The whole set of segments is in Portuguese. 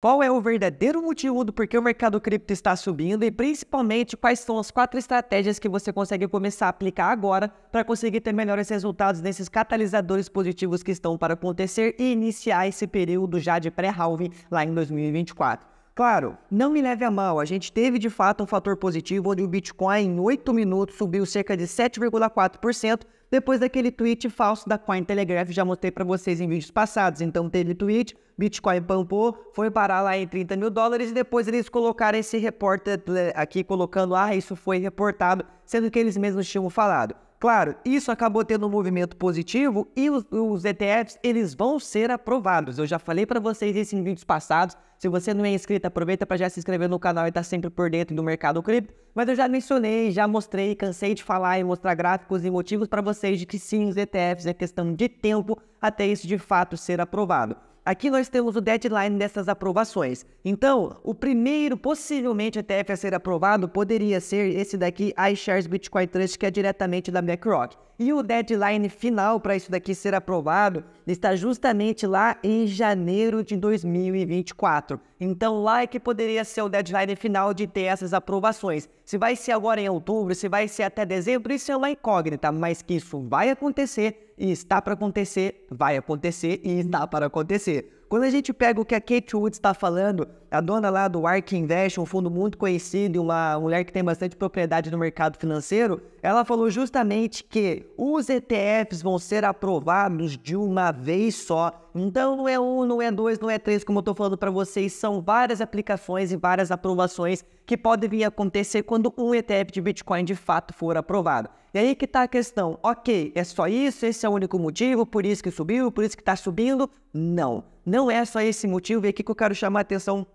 Qual é o verdadeiro motivo do porquê o mercado cripto está subindo e principalmente quais são as quatro estratégias que você consegue começar a aplicar agora para conseguir ter melhores resultados nesses catalisadores positivos que estão para acontecer e iniciar esse período já de pré-halving lá em 2024. Claro, não me leve a mal, a gente teve de fato um fator positivo onde o Bitcoin em 8 minutos subiu cerca de 7,4% depois daquele tweet falso da Cointelegraph, já mostrei para vocês em vídeos passados. Então teve tweet, Bitcoin pampou, foi parar lá em 30 mil dólares e depois eles colocaram esse repórter eh, aqui colocando, ah, isso foi reportado, sendo que eles mesmos tinham falado. Claro, isso acabou tendo um movimento positivo e os, os ETFs eles vão ser aprovados. Eu já falei para vocês isso em vídeos passados. Se você não é inscrito, aproveita para já se inscrever no canal e estar tá sempre por dentro do mercado cripto. Mas eu já mencionei, já mostrei, cansei de falar e mostrar gráficos e motivos para vocês de que sim, os ETFs é questão de tempo até isso de fato ser aprovado. Aqui nós temos o deadline dessas aprovações. Então, o primeiro, possivelmente, ETF a ser aprovado poderia ser esse daqui, iShares Bitcoin Trust, que é diretamente da BlackRock. E o deadline final para isso daqui ser aprovado está justamente lá em janeiro de 2024. Então, lá é que poderia ser o deadline final de ter essas aprovações. Se vai ser agora em outubro, se vai ser até dezembro, isso é uma incógnita, mas que isso vai acontecer e está para acontecer, vai acontecer e está para acontecer. Quando a gente pega o que a Kate Woods está falando, a dona lá do Ark Invest, um fundo muito conhecido e uma mulher que tem bastante propriedade no mercado financeiro, ela falou justamente que os ETFs vão ser aprovados de uma vez só. Então não é um, não é dois, não é três, como eu estou falando para vocês, são várias aplicações e várias aprovações que podem vir a acontecer quando um ETF de Bitcoin de fato for aprovado. E aí que está a questão. Ok, é só isso, esse é o único motivo, por isso que subiu, por isso que está subindo. Não, não é só esse motivo. E aqui que eu quero chamar a atenção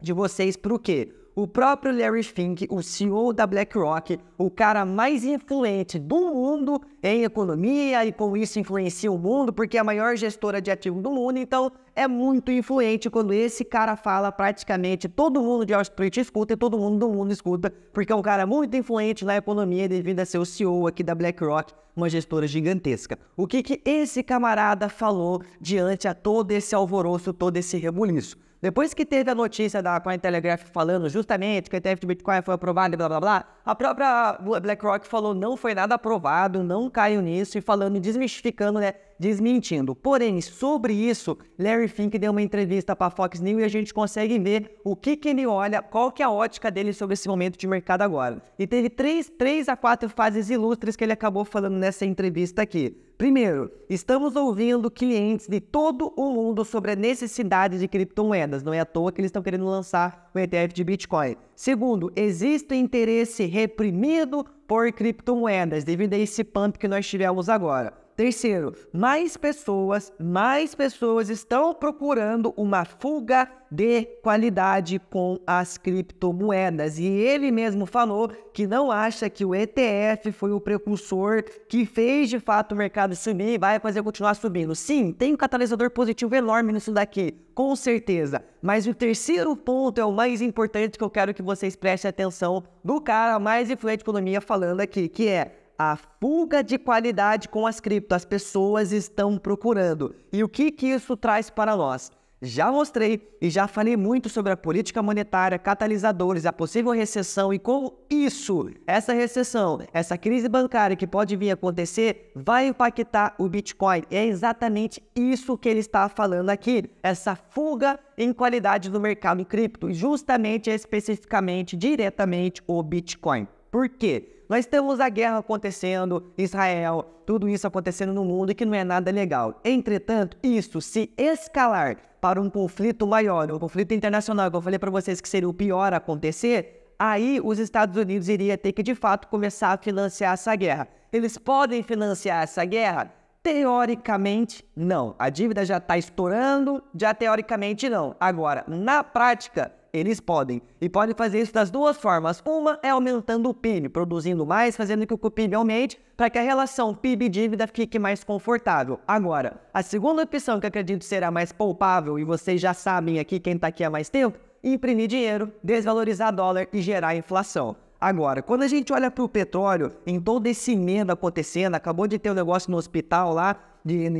de vocês para o quê? o próprio Larry Fink, o CEO da BlackRock, o cara mais influente do mundo em economia e com isso influencia o mundo porque é a maior gestora de ativos do mundo, então é muito influente quando esse cara fala, praticamente todo mundo de Wall Street escuta e todo mundo do mundo escuta, porque é um cara muito influente na economia devido a ser o CEO aqui da BlackRock, uma gestora gigantesca. O que que esse camarada falou diante a todo esse alvoroço, todo esse rebuliço? Depois que teve a notícia da Cointelegraph falando justamente que a ETF de Bitcoin foi aprovada e blá blá blá, a própria BlackRock falou não foi nada aprovado, não caiu nisso, e falando, desmistificando, né? desmentindo. Porém, sobre isso, Larry Fink deu uma entrevista para a Fox News e a gente consegue ver o que, que ele olha, qual que é a ótica dele sobre esse momento de mercado agora. E teve três, três a quatro fases ilustres que ele acabou falando nessa entrevista aqui. Primeiro, estamos ouvindo clientes de todo o mundo sobre a necessidade de criptomoedas. Não é à toa que eles estão querendo lançar o ETF de Bitcoin. Segundo, existe interesse reprimido por criptomoedas devido a esse pump que nós tivemos agora. Terceiro, mais pessoas, mais pessoas estão procurando uma fuga de qualidade com as criptomoedas. E ele mesmo falou que não acha que o ETF foi o precursor que fez de fato o mercado subir e vai fazer continuar subindo. Sim, tem um catalisador positivo enorme nisso daqui, com certeza. Mas o terceiro ponto é o mais importante que eu quero que vocês prestem atenção do cara mais influente de economia falando aqui, que é a fuga de qualidade com as cripto. As pessoas estão procurando. E o que, que isso traz para nós? Já mostrei e já falei muito sobre a política monetária, catalisadores, a possível recessão e como isso, essa recessão, essa crise bancária que pode vir a acontecer, vai impactar o Bitcoin. E é exatamente isso que ele está falando aqui, essa fuga em qualidade do mercado cripto, justamente, especificamente, diretamente o Bitcoin. Por quê? Nós temos a guerra acontecendo, Israel, tudo isso acontecendo no mundo e que não é nada legal. Entretanto, isso se escalar para um conflito maior, um conflito internacional, que eu falei para vocês que seria o pior acontecer, aí os Estados Unidos iria ter que de fato começar a financiar essa guerra. Eles podem financiar essa guerra? Teoricamente, não. A dívida já está estourando, já teoricamente não. Agora, na prática, eles podem. E podem fazer isso das duas formas. Uma é aumentando o PIB, produzindo mais, fazendo com que o PIB aumente, para que a relação PIB-dívida fique mais confortável. Agora, a segunda opção que acredito será mais poupável e vocês já sabem aqui, quem está aqui há mais tempo, imprimir dinheiro, desvalorizar dólar e gerar inflação. Agora, quando a gente olha para o petróleo, em todo esse medo acontecendo, acabou de ter um negócio no hospital lá, de,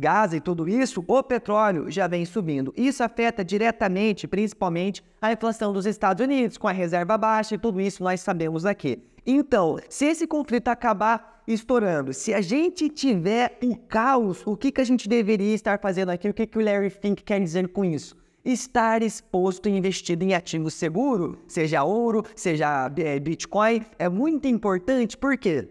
Gaza e tudo isso, o petróleo já vem subindo. Isso afeta diretamente, principalmente, a inflação dos Estados Unidos, com a reserva baixa e tudo isso nós sabemos aqui. Então, se esse conflito acabar estourando, se a gente tiver um caos, o que, que a gente deveria estar fazendo aqui? O que, que o Larry Fink quer dizer com isso? estar exposto e investido em ativos seguro, seja ouro, seja eh, Bitcoin, é muito importante porque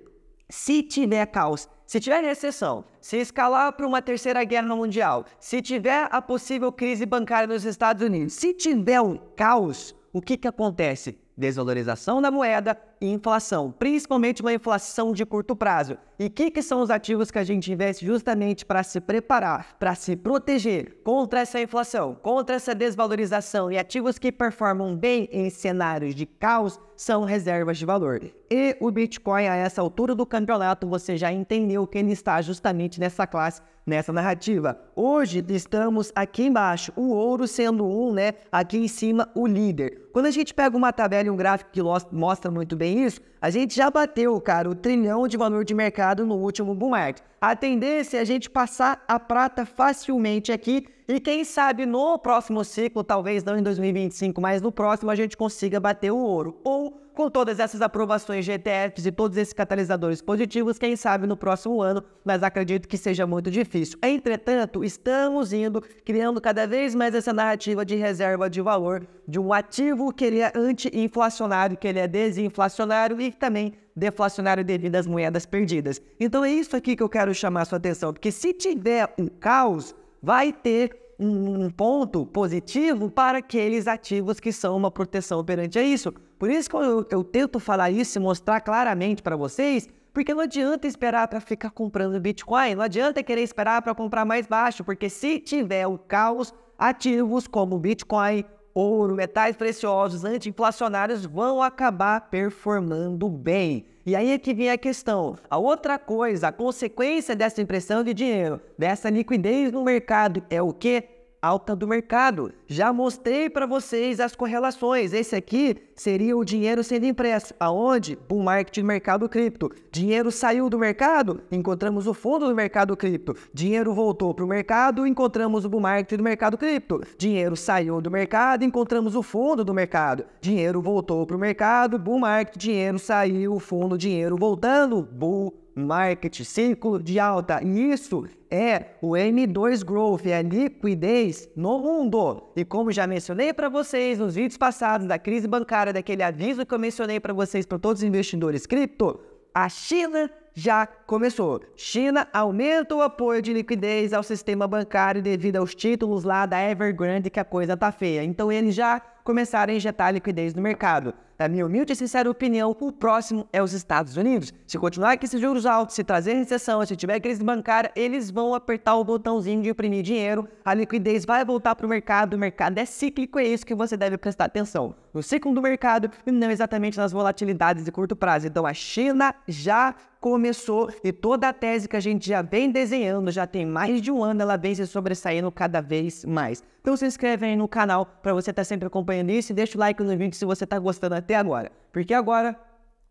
se tiver caos se tiver recessão, se escalar para uma terceira guerra mundial, se tiver a possível crise bancária nos Estados Unidos, se tiver um caos, o que, que acontece? Desvalorização da moeda, inflação, principalmente uma inflação de curto prazo. E o que, que são os ativos que a gente investe justamente para se preparar, para se proteger contra essa inflação, contra essa desvalorização e ativos que performam bem em cenários de caos são reservas de valor. E o Bitcoin, a essa altura do campeonato, você já entendeu que ele está justamente nessa classe, nessa narrativa. Hoje estamos aqui embaixo, o ouro sendo um, né? Aqui em cima, o líder. Quando a gente pega uma tabela e um gráfico que mostra muito bem bem isso, a gente já bateu, cara, o trilhão de valor de mercado no último bull market. A tendência é a gente passar a prata facilmente aqui e quem sabe no próximo ciclo, talvez não em 2025, mas no próximo a gente consiga bater o ouro ou com todas essas aprovações de ETFs e todos esses catalisadores positivos, quem sabe no próximo ano, mas acredito que seja muito difícil. Entretanto, estamos indo criando cada vez mais essa narrativa de reserva de valor de um ativo que ele é anti-inflacionário, que ele é desinflacionário e também deflacionário devido às moedas perdidas. Então é isso aqui que eu quero chamar sua atenção, porque se tiver um caos, vai ter um ponto positivo para aqueles ativos que são uma proteção perante a isso. Por isso que eu, eu tento falar isso e mostrar claramente para vocês, porque não adianta esperar para ficar comprando Bitcoin, não adianta querer esperar para comprar mais baixo, porque se tiver o caos, ativos como Bitcoin, ouro, metais preciosos, anti-inflacionários vão acabar performando bem. E aí é que vem a questão. A outra coisa, a consequência dessa impressão de dinheiro, dessa liquidez no mercado é o que? alta do mercado. Já mostrei para vocês as correlações. Esse aqui seria o dinheiro sendo impresso. Aonde? Bull market do mercado cripto. Dinheiro saiu do mercado, encontramos o fundo do mercado cripto. Dinheiro voltou para o mercado, encontramos o bull market do mercado cripto. Dinheiro saiu do mercado, encontramos o fundo do mercado. Dinheiro voltou para o mercado, bull market, dinheiro saiu, fundo, dinheiro voltando, bull market, círculo de alta. E isso é o M2 Growth, é a liquidez no mundo. E como já mencionei para vocês nos vídeos passados da crise bancária, daquele aviso que eu mencionei para vocês, para todos os investidores cripto, a China já começou. China aumenta o apoio de liquidez ao sistema bancário devido aos títulos lá da Evergrande que a coisa tá feia. Então ele já começar a injetar liquidez no mercado. Na minha humilde e sincera opinião, o próximo é os Estados Unidos. Se continuar com esses juros altos, se trazer recessão, se tiver crise bancária, eles vão apertar o botãozinho de imprimir dinheiro, a liquidez vai voltar para o mercado, o mercado é cíclico, é isso que você deve prestar atenção. No ciclo do mercado não exatamente nas volatilidades de curto prazo. Então a China já começou e toda a tese que a gente já vem desenhando, já tem mais de um ano, ela vem se sobressaindo cada vez mais. Então se inscreve aí no canal para você estar tá sempre acompanhando acompanhando isso e deixa o like no vídeo se você está gostando até agora. Porque agora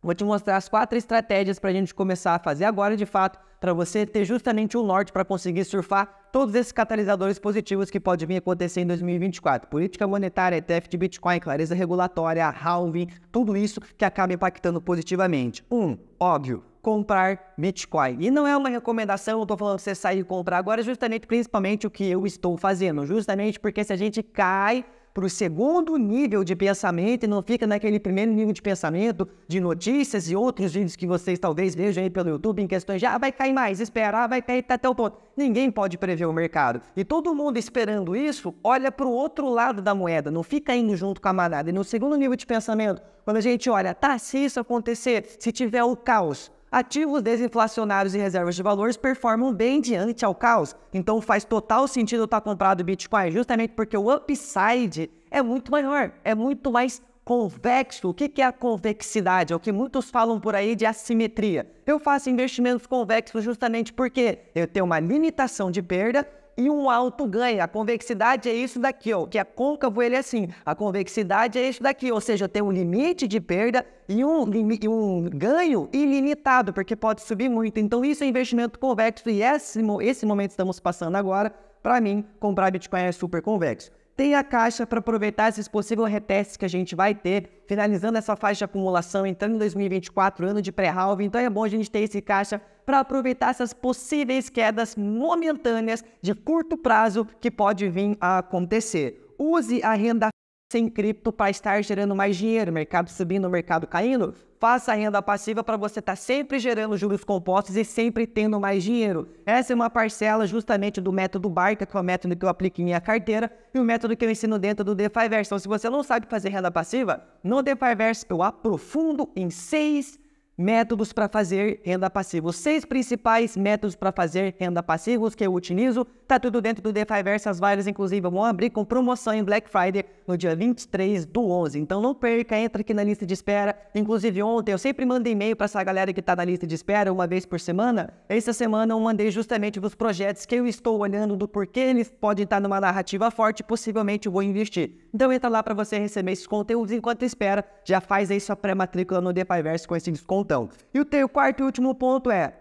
vou te mostrar as quatro estratégias para a gente começar a fazer agora de fato, para você ter justamente o um norte para conseguir surfar todos esses catalisadores positivos que podem vir acontecer em 2024. Política monetária, ETF de Bitcoin, clareza regulatória, halving, tudo isso que acaba impactando positivamente. Um, óbvio, comprar Bitcoin. E não é uma recomendação, eu tô falando que você sair e comprar agora, justamente, principalmente o que eu estou fazendo. Justamente porque se a gente cai para o segundo nível de pensamento e não fica naquele primeiro nível de pensamento de notícias e outros vídeos que vocês talvez vejam aí pelo YouTube em questões de ah, vai cair mais, esperar, ah, vai cair até o ponto. Ninguém pode prever o mercado. E todo mundo esperando isso, olha para o outro lado da moeda, não fica indo junto com a manada. E no segundo nível de pensamento, quando a gente olha, tá, se isso acontecer, se tiver o caos, Ativos desinflacionários e reservas de valores performam bem diante ao caos. Então faz total sentido estar comprado Bitcoin, justamente porque o upside é muito maior, é muito mais convexo. O que é a convexidade? É o que muitos falam por aí de assimetria. Eu faço investimentos convexos justamente porque eu tenho uma limitação de perda e um alto ganho. A convexidade é isso daqui, ó, que é côncavo ele é assim. A convexidade é isso daqui, ou seja, tem um limite de perda e um, um ganho ilimitado, porque pode subir muito. Então isso é investimento convexo e é esse, esse momento estamos passando agora, para mim, comprar Bitcoin é super convexo. Tem a caixa para aproveitar esses possíveis retestes que a gente vai ter, finalizando essa faixa de acumulação, entrando em 2024, ano de pré-halving. Então é bom a gente ter esse caixa para aproveitar essas possíveis quedas momentâneas de curto prazo que pode vir a acontecer. Use a renda sem cripto para estar gerando mais dinheiro, mercado subindo, mercado caindo, faça renda passiva para você estar tá sempre gerando juros compostos e sempre tendo mais dinheiro. Essa é uma parcela justamente do método Barca, que é o método que eu aplico em minha carteira e o método que eu ensino dentro do DeFiverse. Então, se você não sabe fazer renda passiva, no DeFiverse eu aprofundo em seis métodos para fazer renda passiva. Os seis principais métodos para fazer renda passiva os que eu utilizo, tá tudo dentro do DeFi Versas Várias, inclusive vão abrir com promoção em Black Friday no dia 23 do 11. Então não perca, entra aqui na lista de espera. Inclusive ontem eu sempre mando e-mail para essa galera que está na lista de espera uma vez por semana. Essa semana eu mandei justamente os projetos que eu estou olhando do porquê eles podem estar tá numa narrativa forte, possivelmente vou investir. Então entra lá para você receber esses conteúdos enquanto espera, já faz aí sua pré-matrícula no DeFi Versus com esse desconto montão. E o teu quarto e último ponto é: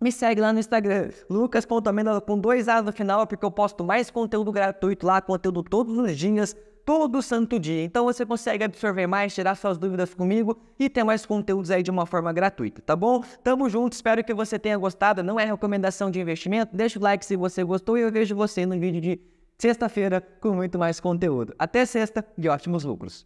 me segue lá no Instagram, lucas.amenda com dois A no final, porque eu posto mais conteúdo gratuito lá, conteúdo todos os dias, todo santo dia. Então você consegue absorver mais, tirar suas dúvidas comigo e ter mais conteúdos aí de uma forma gratuita, tá bom? Tamo junto, espero que você tenha gostado. Não é recomendação de investimento, deixa o like se você gostou e eu vejo você no vídeo de sexta-feira com muito mais conteúdo. Até sexta e ótimos lucros!